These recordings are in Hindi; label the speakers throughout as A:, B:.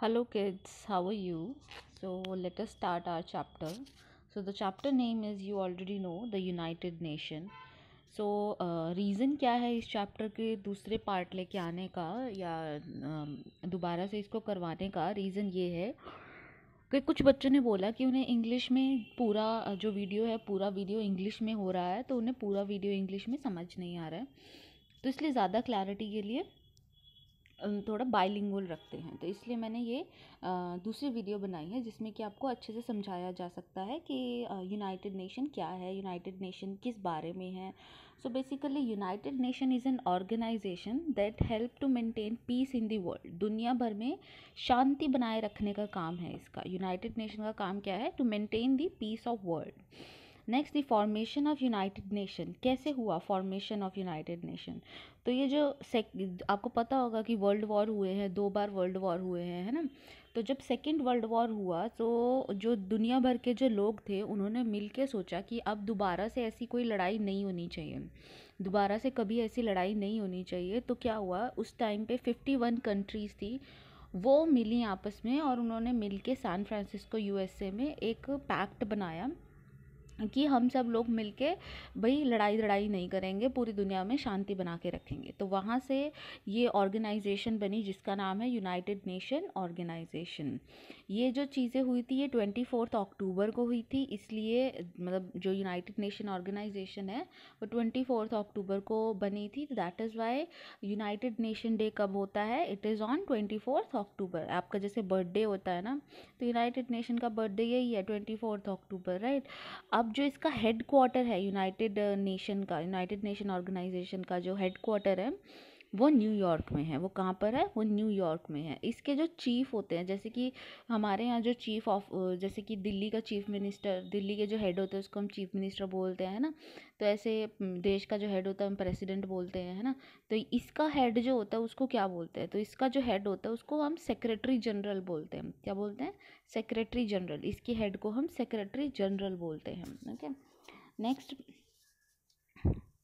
A: hello kids how are you so let us start our chapter so the chapter name is you already know the united nation so reason uh, क्या है इस चैप्टर के दूसरे पार्ट लेके आने का या um, दोबारा से इसको करवाने का रीज़न ये है कि कुछ बच्चों ने बोला कि उन्हें इंग्लिश में पूरा uh, जो वीडियो है पूरा वीडियो इंग्लिश में हो रहा है तो उन्हें पूरा वीडियो इंग्लिश में समझ नहीं आ रहा है तो इसलिए ज़्यादा क्लैरिटी के लिए थोड़ा बाइलिंगुअल रखते हैं तो इसलिए मैंने ये दूसरी वीडियो बनाई है जिसमें कि आपको अच्छे से समझाया जा सकता है कि यूनाइटेड नेशन क्या है यूनाइटेड नेशन किस बारे में है so basically united nation is an organization that help to maintain peace in the world दुनिया भर में शांति बनाए रखने का काम है इसका यूनाइटेड नेशन का काम क्या है to maintain the peace of world next the formation of united nation कैसे हुआ फॉर्मेशन ऑफ यूनाइटेड नेशन तो ये जो आपको पता होगा कि वर्ल्ड वॉर हुए हैं दो बार वर्ल्ड वॉर हुए हैं है ना तो जब सेकेंड वर्ल्ड वॉर हुआ तो जो दुनिया भर के जो लोग थे उन्होंने मिल के सोचा कि अब दोबारा से ऐसी कोई लड़ाई नहीं होनी चाहिए दोबारा से कभी ऐसी लड़ाई नहीं होनी चाहिए तो क्या हुआ उस टाइम पे फिफ्टी वन कंट्रीज़ थी वो मिली आपस में और उन्होंने मिल के सैन फ्रांसिस्को यूएसए में एक पैक्ट बनाया कि हम सब लोग मिल के भाई लड़ाई लड़ाई नहीं करेंगे पूरी दुनिया में शांति बना के रखेंगे तो वहाँ से ये ऑर्गेनाइजेशन बनी जिसका नाम है यूनाइटेड नेशन ऑर्गेनाइजेशन ये जो चीज़ें हुई थी ये ट्वेंटी फोर्थ अक्टूबर को हुई थी इसलिए मतलब जो यूनाइटेड नेशन ऑर्गेनाइजेशन है वो ट्वेंटी फोर्थ अक्टूबर को बनी थी तो that is why united nation day कब होता है it is on twenty fourth October आपका जैसे बर्थडे होता है ना तो यूनाइटेड नेशन का बर्थडे यही है ट्वेंटी फोर्थ अक्टूबर राइट अब अब जो इसका हेड क्वार्टर है यूनाइटेड नेशन uh, का यूनाइटेड नेशन ऑर्गेनाइजेशन का जो हेड क्वार्टर है वो न्यूयॉर्क में है वो कहाँ पर है वो न्यूयॉर्क में है इसके जो चीफ होते हैं जैसे कि हमारे यहाँ जो चीफ ऑफ जैसे कि दिल्ली का चीफ मिनिस्टर दिल्ली के जो हेड होते हैं उसको हम चीफ मिनिस्टर बोलते हैं ना तो ऐसे देश का जो हेड होता है हम प्रेसिडेंट बोलते हैं है ना तो इसका हेड जो होता है उसको क्या बोलते हैं तो इसका जो हेड होता है उसको हम सेक्रेटरी जनरल बोलते हैं क्या बोलते हैं सेक्रेटरी जनरल इसके हेड को हम सेक्रेटरी जनरल बोलते हैं okay next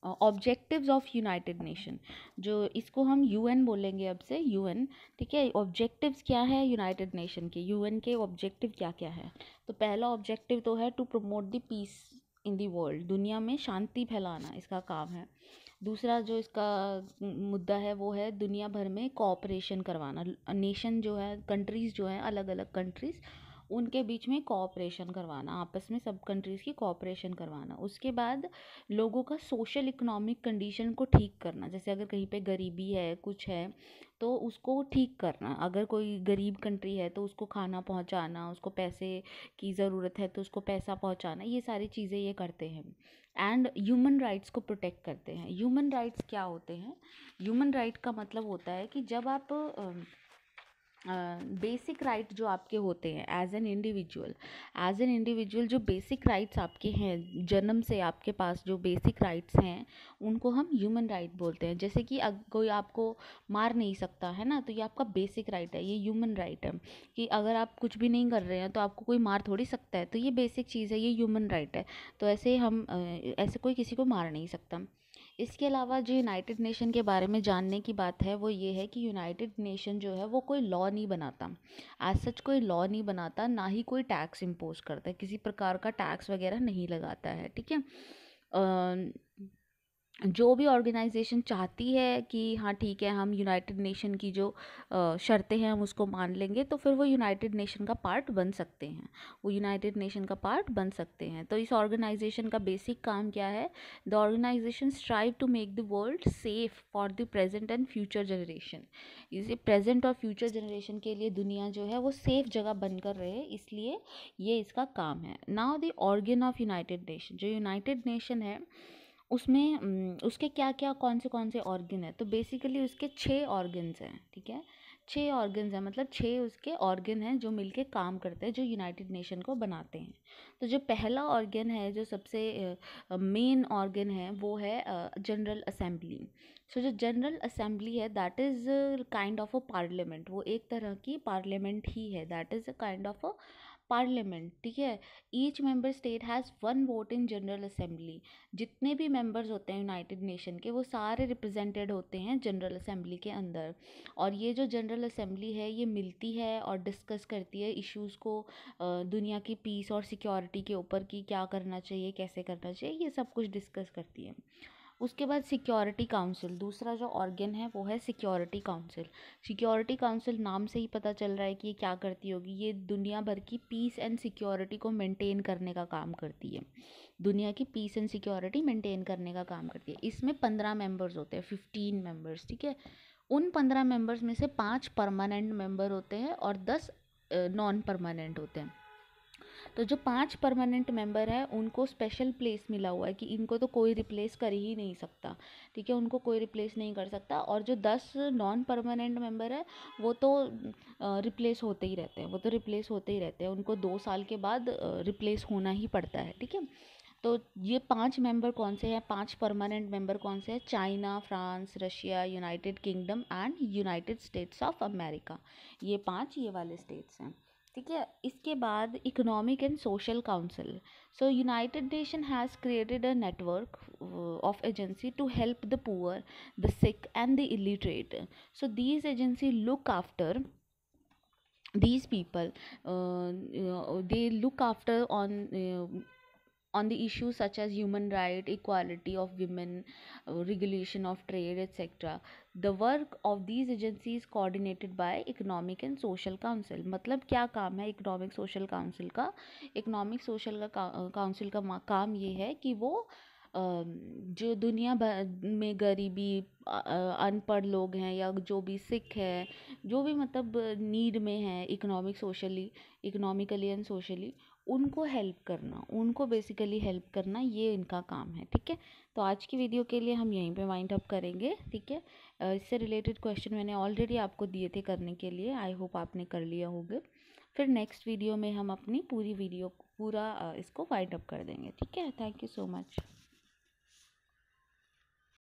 A: objectives of united nation जो इसको हम यूएन बोलेंगे अब से यूएन ठीक है ऑब्जेक्टिव्स क्या है यूनाइटेड नेशन के यूएन के ऑब्जेक्टिव क्या क्या है तो पहला ऑब्जेक्टिव तो है to promote the peace in the world दुनिया में शांति फैलाना इसका काम है दूसरा जो इसका मुद्दा है वो है दुनिया भर में कॉपरेशन करवाना नेशन जो है कंट्रीज़ जो हैं अलग अलग कंट्रीज़ उनके बीच में कॉपरेशन करवाना आपस में सब कंट्रीज़ की कॉपरेशन करवाना उसके बाद लोगों का सोशल इकोनॉमिक कंडीशन को ठीक करना जैसे अगर कहीं पे गरीबी है कुछ है तो उसको ठीक करना अगर कोई गरीब कंट्री है तो उसको खाना पहुंचाना उसको पैसे की ज़रूरत है तो उसको पैसा पहुंचाना ये सारी चीज़ें ये करते हैं एंड ह्यूमन राइट्स को प्रोटेक्ट करते हैं ह्यूमन राइट्स क्या होते हैं ह्यूमन राइट का मतलब होता है कि जब आप बेसिक राइट जो आपके होते हैं as an individual as an individual जो बेसिक राइट्स आपके हैं जन्म से आपके पास जो बेसिक राइट्स हैं उनको हम ह्यूमन राइट बोलते हैं जैसे कि कोई आपको मार नहीं सकता है ना तो ये आपका बेसिक राइट है ये ह्यूमन राइट है कि अगर आप कुछ भी नहीं कर रहे हैं तो आपको कोई मार थोड़ी सकता है तो ये बेसिक चीज़ है ये ह्यूमन राइट है तो ऐसे हम ऐसे कोई किसी को मार नहीं सकता इसके अलावा जो यूनाइटेड नेशन के बारे में जानने की बात है वो ये है कि यूनाइटेड नेशन जो है वो कोई लॉ नहीं बनाता एज सच कोई लॉ नहीं बनाता ना ही कोई टैक्स इम्पोज करता है किसी प्रकार का टैक्स वगैरह नहीं लगाता है ठीक है जो भी ऑर्गेनाइजेशन चाहती है कि हाँ ठीक है हम यूनाइटेड नेशन की जो शर्तें हैं हम उसको मान लेंगे तो फिर वो यूनाइटेड नेशन का पार्ट बन सकते हैं वो यूनाइटेड नेशन का पार्ट बन सकते हैं तो इस ऑर्गेनाइजेशन का बेसिक काम क्या है the organization strive to make the world safe for the present and future generation इसे प्रेजेंट और फ्यूचर जनरेशन के लिए दुनिया जो है वो सेफ जगह बनकर रहे इसलिए ये इसका काम है now the organ of united nation जो यूनाइटेड नेशन है उसमें उसके क्या क्या कौन से कौन से ऑर्गन है तो बेसिकली उसके छः ऑर्गन्स हैं ठीक है छः ऑर्गन्स हैं मतलब छः उसके ऑर्गन हैं जो मिलके काम करते हैं जो यूनाइटेड नेशन को बनाते हैं तो जो पहला ऑर्गन है जो सबसे मेन ऑर्गन है वो है जनरल असेंबली सो जो जनरल असेंबली है that is kind of a parliament वो एक तरह की पार्लियामेंट ही है that is a kind of a parliament ठीक है each member state has one vote in general assembly जितने भी मेंबर्स होते हैं यूनाइटेड नेशन के वो सारे रिप्रेजेंटेड होते हैं जनरल असेंबली के अंदर और ये जो जनरल असेंबली है ये मिलती है और डिस्कस करती है इश्यूज़ को दुनिया की पीस और सिक्योरिटी के ऊपर कि क्या करना चाहिए कैसे करना चाहिए ये सब कुछ डिस्कस करती है उसके बाद सिक्योरिटी काउंसिल दूसरा जो ऑर्गन है वो है सिक्योरिटी काउंसिल सिक्योरिटी काउंसिल नाम से ही पता चल रहा है कि ये क्या करती होगी ये दुनिया भर की पीस एंड सिक्योरिटी को मेंटेन करने का काम करती है दुनिया की पीस एंड सिक्योरिटी मेंटेन करने का काम करती है इसमें पंद्रह मेंबर्स होते हैं फिफ्टीन मेम्बर्स ठीक है उन पंद्रह मेम्बर्स में से पाँच परमानेंट मेम्बर होते हैं और दस नॉन परमानेंट होते हैं तो जो पांच परमानेंट मेंबर हैं उनको स्पेशल प्लेस मिला हुआ है कि इनको तो कोई रिप्लेस कर ही नहीं सकता ठीक है उनको कोई रिप्लेस नहीं कर सकता और जो दस नॉन परमानेंट मेंबर है वो तो रिप्लेस होते ही रहते हैं वो तो रिप्लेस होते ही रहते हैं उनको दो साल के बाद रिप्लेस होना ही पड़ता है ठीक है तो ये पांच मेंबर कौन से हैं पांच परमानेंट मेंबर कौन से हैं China France Russia United Kingdom and United States of America ये पांच ये वाले स्टेट्स हैं ठीक है इसके बाद economic and social council so united nation has created a network of agency to help the poor the sick and the illiterate so these agency look after these people they look after on on the issues such as human right equality of women, regulation of trade, etc. The work of these agencies coordinated by Economic and Social Council. मतलब क्या काम है इकोनॉमिक सोशल काउंसिल का इकोनॉमिक सोशल का council ka kaam ye hai ki wo जो दुनिया भर में गरीबी अनपढ़ लोग हैं या जो भी सिख है जो भी मतलब नीड में है economic socially economically and socially उनको हेल्प करना उनको बेसिकली हेल्प करना ये इनका काम है ठीक है तो आज की वीडियो के लिए हम यहीं पे वाइंड अप करेंगे ठीक है इससे रिलेटेड क्वेश्चन मैंने ऑलरेडी आपको दिए थे करने के लिए आई होप आपने कर लिया होगा फिर नेक्स्ट वीडियो में हम अपनी पूरी वीडियो पूरा इसको वाइंड अप कर देंगे ठीक है थैंक यू सो मच